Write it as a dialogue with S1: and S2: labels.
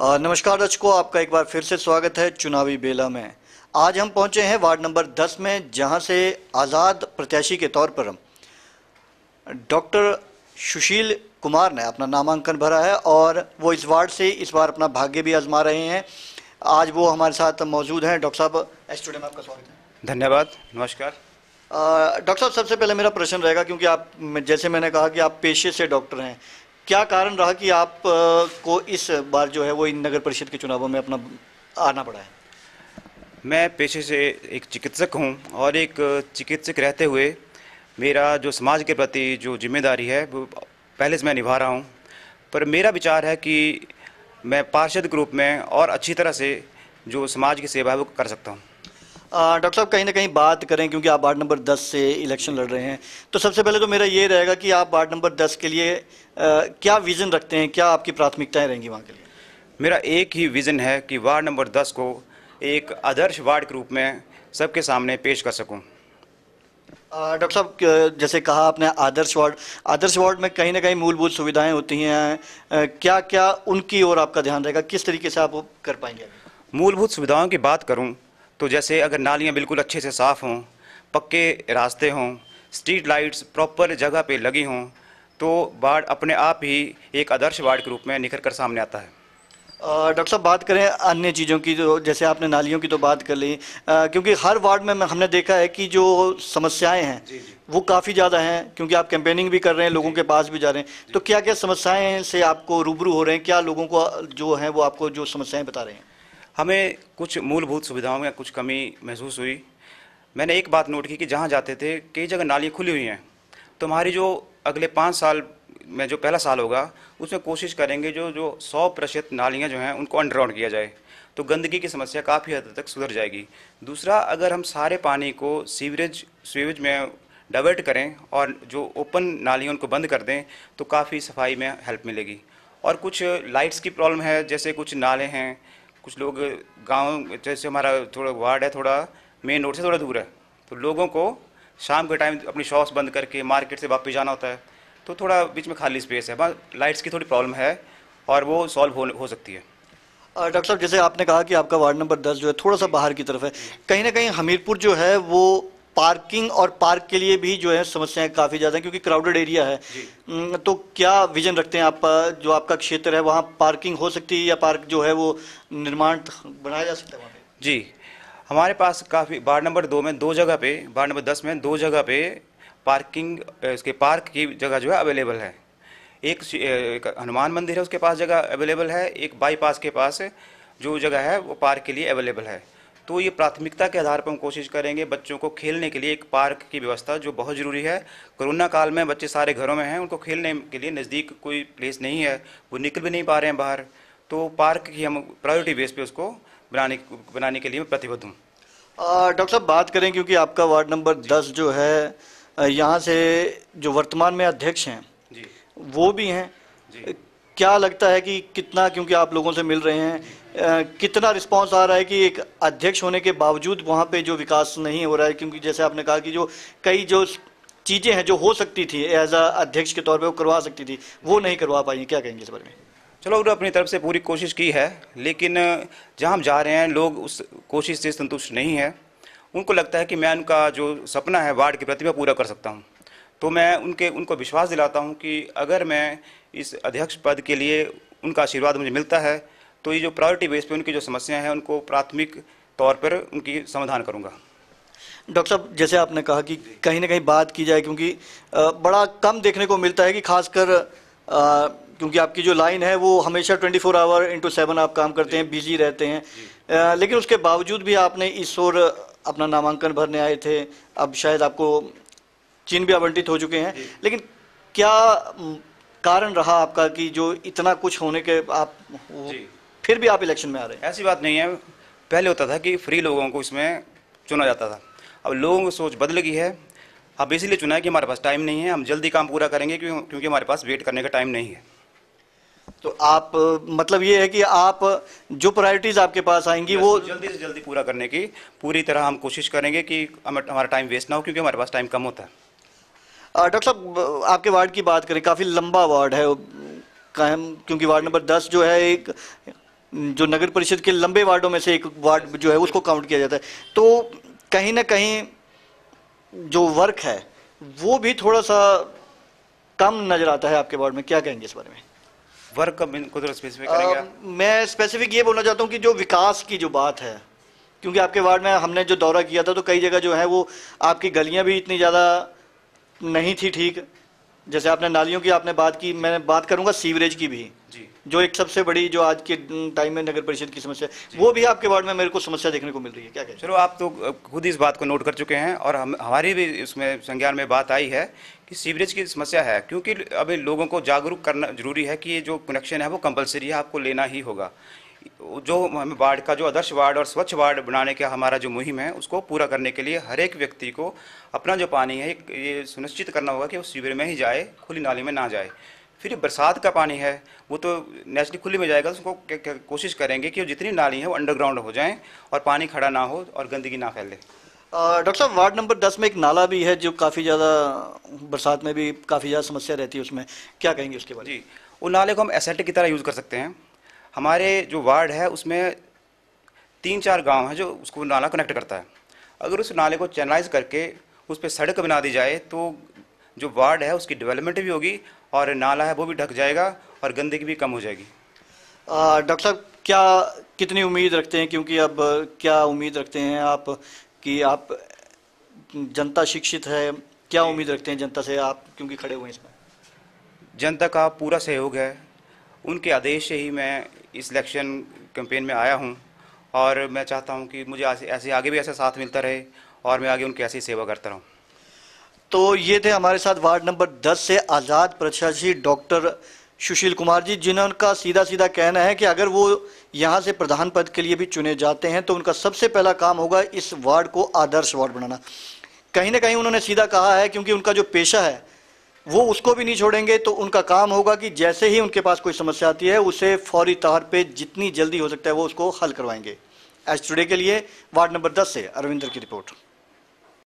S1: नमस्कार दर्शकों आपका एक बार फिर से स्वागत है चुनावी बेला में आज हम पहुंचे हैं वार्ड नंबर 10 में जहां से आज़ाद प्रत्याशी के तौर पर डॉक्टर सुशील कुमार ने अपना नामांकन भरा है और वो इस वार्ड से इस बार अपना भाग्य भी आजमा रहे हैं आज वो हमारे साथ मौजूद हैं डॉक्टर साहब स्टूडियो में आपका स्वागत है धन्यवाद नमस्कार डॉक्टर साहब सबसे पहले मेरा प्रश्न रहेगा क्योंकि आप जैसे मैंने कहा कि आप पेशे से डॉक्टर हैं क्या कारण रहा कि आप को इस बार जो है वो इन नगर परिषद के चुनावों में अपना आना पड़ा है
S2: मैं पेशे से एक चिकित्सक हूँ और एक चिकित्सक रहते हुए मेरा जो समाज के प्रति जो जिम्मेदारी है वो पहले से मैं निभा रहा हूँ पर मेरा विचार है कि मैं पार्षद ग्रुप में और अच्छी तरह से जो
S1: समाज की सेवा है वो कर सकता हूँ डॉक्टर साहब कहीं ना कहीं बात करें क्योंकि आप वार्ड नंबर 10 से इलेक्शन लड़ रहे हैं तो सबसे पहले तो मेरा ये रहेगा कि आप वार्ड नंबर 10 के लिए आ, क्या विज़न रखते हैं क्या आपकी प्राथमिकताएं रहेंगी वहाँ के लिए
S2: मेरा एक ही विज़न है कि वार्ड नंबर 10 को एक आदर्श वार्ड के रूप में सबके सामने पेश कर सकूँ
S1: डॉक्टर साहब जैसे कहा आपने आदर्श वार्ड आदर्श वार्ड में कहीं ना कहीं मूलभूत सुविधाएँ होती हैं क्या क्या उनकी ओर आपका ध्यान रहेगा किस तरीके से आप कर पाएंगे मूलभूत
S2: सुविधाओं की बात करूँ तो जैसे अगर नालियाँ बिल्कुल अच्छे से साफ़ हों पक्के रास्ते हों स्ट्रीट लाइट्स प्रॉपर जगह पे लगी हों तो बाढ़ अपने आप ही एक आदर्श वार्ड के रूप में निखर कर सामने आता है
S1: डॉक्टर साहब बात करें अन्य चीज़ों की तो जैसे आपने नालियों की तो बात कर ली क्योंकि हर वार्ड में हमने देखा है कि जो समस्याएं हैं जी जी। वो काफ़ी ज़्यादा हैं क्योंकि आप कैंपेनिंग भी कर रहे हैं लोगों के पास भी जा रहे हैं तो क्या क्या समस्याएं से आपको रूबरू हो रहे हैं क्या लोगों को जो हैं वो आपको जो समस्याएँ बता रहे हैं हमें
S2: कुछ मूलभूत सुविधाओं में कुछ कमी महसूस हुई मैंने एक बात नोट की कि जहाँ जाते थे कई जगह नालियाँ खुली हुई हैं तो हमारी जो अगले पाँच साल में जो पहला साल होगा उसमें कोशिश करेंगे जो जो सौ प्रतिशत नालियाँ जो हैं उनको अंडरग्राउंड किया जाए तो गंदगी की समस्या काफ़ी हद तक सुधर जाएगी दूसरा अगर हम सारे पानी को सीवरेज सीवेज में डाइवर्ट करें और जो ओपन नालियाँ उनको बंद कर दें तो काफ़ी सफाई में हेल्प मिलेगी और कुछ लाइट्स की प्रॉब्लम है जैसे कुछ नाले हैं कुछ लोग गांव जैसे हमारा थोड़ा वार्ड है थोड़ा मेन रोड से थोड़ा दूर है तो लोगों को शाम के टाइम अपनी शॉप्स बंद करके मार्केट से वापस जाना होता है तो थोड़ा बीच में खाली स्पेस है वहाँ लाइट्स की थोड़ी प्रॉब्लम है और वो सॉल्व हो, हो सकती है
S1: डॉक्टर साहब जैसे आपने कहा कि आपका वार्ड नंबर दस जो है थोड़ा सा बाहर की तरफ है कहीं ना कहीं हमीरपुर जो है वो पार्किंग और पार्क के लिए भी जो है समस्याएं काफ़ी ज़्यादा क्योंकि क्राउडेड एरिया है तो क्या विजन रखते हैं आप जो आपका क्षेत्र है वहाँ पार्किंग हो सकती है या पार्क जो है वो निर्माण बनाया जा सकता
S2: है वहाँ पे जी हमारे पास काफ़ी वार्ड नंबर दो में दो जगह पे वार्ड नंबर दस में दो जगह पे पार्किंग उसके पार्क की जगह जो है अवेलेबल है एक हनुमान मंदिर है उसके पास जगह अवेलेबल है एक बाईपास के पास जो जगह है वो पार्क के लिए अवेलेबल है तो ये प्राथमिकता के आधार पर हम कोशिश करेंगे बच्चों को खेलने के लिए एक पार्क की व्यवस्था जो बहुत ज़रूरी है कोरोना काल में बच्चे सारे घरों में हैं उनको खेलने के लिए नज़दीक कोई प्लेस नहीं है वो निकल भी नहीं पा रहे हैं बाहर तो पार्क की हम प्रायोरिटी बेस पर उसको बनाने बनाने के लिए मैं प्रतिबद्ध हूँ
S1: डॉक्टर साहब बात करें क्योंकि आपका वार्ड नंबर दस जो है यहाँ से जो वर्तमान में अध्यक्ष हैं वो भी हैं क्या लगता है कि कितना क्योंकि आप लोगों से मिल रहे हैं कितना रिस्पांस आ रहा है कि एक अध्यक्ष होने के बावजूद वहाँ पे जो विकास नहीं हो रहा है क्योंकि जैसे आपने कहा कि जो कई जो चीज़ें हैं जो हो सकती थी एज अ अध्यक्ष के तौर पे वो करवा सकती थी वो नहीं करवा पाई क्या कहेंगे इस बारे में चलो उन्होंने अपनी तरफ से पूरी कोशिश की है लेकिन जहाँ हम जा रहे हैं लोग
S2: उस कोशिश से संतुष्ट नहीं है उनको लगता है कि मैं उनका जो सपना है वार्ड की प्रतिभा पूरा कर सकता हूँ तो मैं उनके उनको विश्वास दिलाता हूँ कि अगर मैं इस अध्यक्ष पद के लिए उनका आशीर्वाद मुझे मिलता है तो ये जो प्रायोरिटी बेस पे उनकी जो समस्याएं हैं उनको प्राथमिक तौर पर उनकी समाधान करूंगा
S1: डॉक्टर साहब जैसे आपने कहा कि कहीं ना कहीं बात की जाए क्योंकि बड़ा कम देखने को मिलता है कि खासकर क्योंकि आपकी जो लाइन है वो हमेशा 24 फोर आवर इंटू सेवन आप काम करते हैं बिजी रहते हैं आ, लेकिन उसके बावजूद भी आपने इस ओर अपना नामांकन भरने आए थे अब शायद आपको चीन भी आवंटित हो चुके हैं लेकिन क्या कारण रहा आपका कि जो इतना कुछ होने के आप फिर भी आप इलेक्शन में आ रहे हैं ऐसी बात नहीं है
S2: पहले होता था कि फ्री लोगों को इसमें चुना जाता था अब लोगों की सोच बदल गई है अब इसीलिए चुना है कि हमारे पास टाइम नहीं है हम जल्दी काम पूरा करेंगे क्यों क्योंकि हमारे पास वेट करने का टाइम नहीं है
S1: तो आप मतलब ये है कि आप जो प्रायोरिटीज़ आपके पास आएंगी वो
S2: जल्दी से जल्दी पूरा करने की पूरी तरह हम कोशिश करेंगे कि हमारा टाइम वेस्ट ना हो क्योंकि हमारे पास टाइम कम होता
S1: है डॉक्टर साहब आपके वार्ड की बात करें काफ़ी लंबा वार्ड है क्योंकि वार्ड नंबर दस जो है एक जो नगर परिषद के लंबे वार्डों में से एक वार्ड जो है उसको काउंट किया जाता है तो कहीं ना कहीं जो वर्क है वो भी थोड़ा सा कम नजर आता है आपके वार्ड में क्या कहेंगे इस बारे में
S2: वर्क कम स्पेसिफिक
S1: मैं स्पेसिफिक ये बोलना चाहता हूँ कि जो विकास की जो बात है क्योंकि आपके वार्ड में हमने जो दौरा किया था तो कई जगह जो है वो आपकी गलियाँ भी इतनी ज़्यादा नहीं थी ठीक जैसे आपने नालियों की आपने बात की मैं बात करूँगा सीवरेज की भी जो एक सबसे बड़ी जो आज के टाइम में नगर परिषद की समस्या वो भी आपके वार्ड में मेरे को समस्या देखने को मिल रही है क्या चलो आप तो खुद इस बात को नोट कर चुके हैं और हम हमारी भी इसमें
S2: संज्ञान में बात आई है कि सीवरेज की समस्या है क्योंकि अभी लोगों को जागरूक करना जरूरी है कि ये जो कनेक्शन है वो कंपलसरी है आपको लेना ही होगा जो हमें वार्ड का जो आदर्श वार्ड और स्वच्छ वार्ड बनाने का हमारा जो मुहिम है उसको पूरा करने के लिए हर एक व्यक्ति को अपना जो पानी है ये सुनिश्चित करना होगा कि वो शिविर में ही जाए खुली नाली में ना जाए फिर बरसात का पानी है वो तो नेचुरली खुली में जाएगा तो उसको कोशिश करेंगे कि जितनी नाली है वो अंडरग्राउंड हो जाएं और पानी खड़ा ना हो और गंदगी ना फैले
S1: डॉक्टर साहब वार्ड नंबर दस में एक नाला भी है जो काफ़ी ज़्यादा बरसात में भी काफ़ी ज़्यादा समस्या रहती है उसमें क्या कहेंगे उसके बाद जी वो नाले
S2: को हम एसेट की तरह यूज़ कर सकते हैं हमारे जो वार्ड है उसमें तीन चार गाँव हैं जो उसको नाला कनेक्ट करता है अगर उस नाले को चैनलाइज करके उस पर सड़क बना दी जाए तो जो वार्ड है उसकी डेवलपमेंट भी होगी और नाला है वो भी ढक जाएगा और
S1: गंदगी भी कम हो जाएगी डॉक्टर साहब क्या कितनी उम्मीद रखते हैं क्योंकि अब क्या उम्मीद रखते हैं आप कि आप जनता शिक्षित है क्या उम्मीद रखते हैं जनता से आप क्योंकि खड़े हुए हैं इसमें जनता का पूरा सहयोग है
S2: उनके आदेश से ही मैं इस इलेक्शन कैंपेन में आया हूं और मैं चाहता हूं कि मुझे ऐसे आगे भी ऐसा साथ मिलता रहे और मैं आगे उनकी ऐसी सेवा करता रहूं
S1: तो ये थे हमारे साथ वार्ड नंबर 10 से आज़ाद प्रत्याशी डॉक्टर सुशील कुमार जी जिनका सीधा सीधा कहना है कि अगर वो यहाँ से प्रधान पद के लिए भी चुने जाते हैं तो उनका सबसे पहला काम होगा इस वार्ड को आदर्श वार्ड बनाना कहीं ना कहीं उन्होंने सीधा कहा है क्योंकि उनका जो पेशा है वो उसको भी नहीं छोड़ेंगे तो उनका काम होगा कि जैसे ही उनके पास कोई समस्या आती है उसे फौरी तौर पर जितनी जल्दी हो सकता है वो उसको हल करवाएंगे एज टुडे के लिए वार्ड नंबर दस से अरविंदर की रिपोर्ट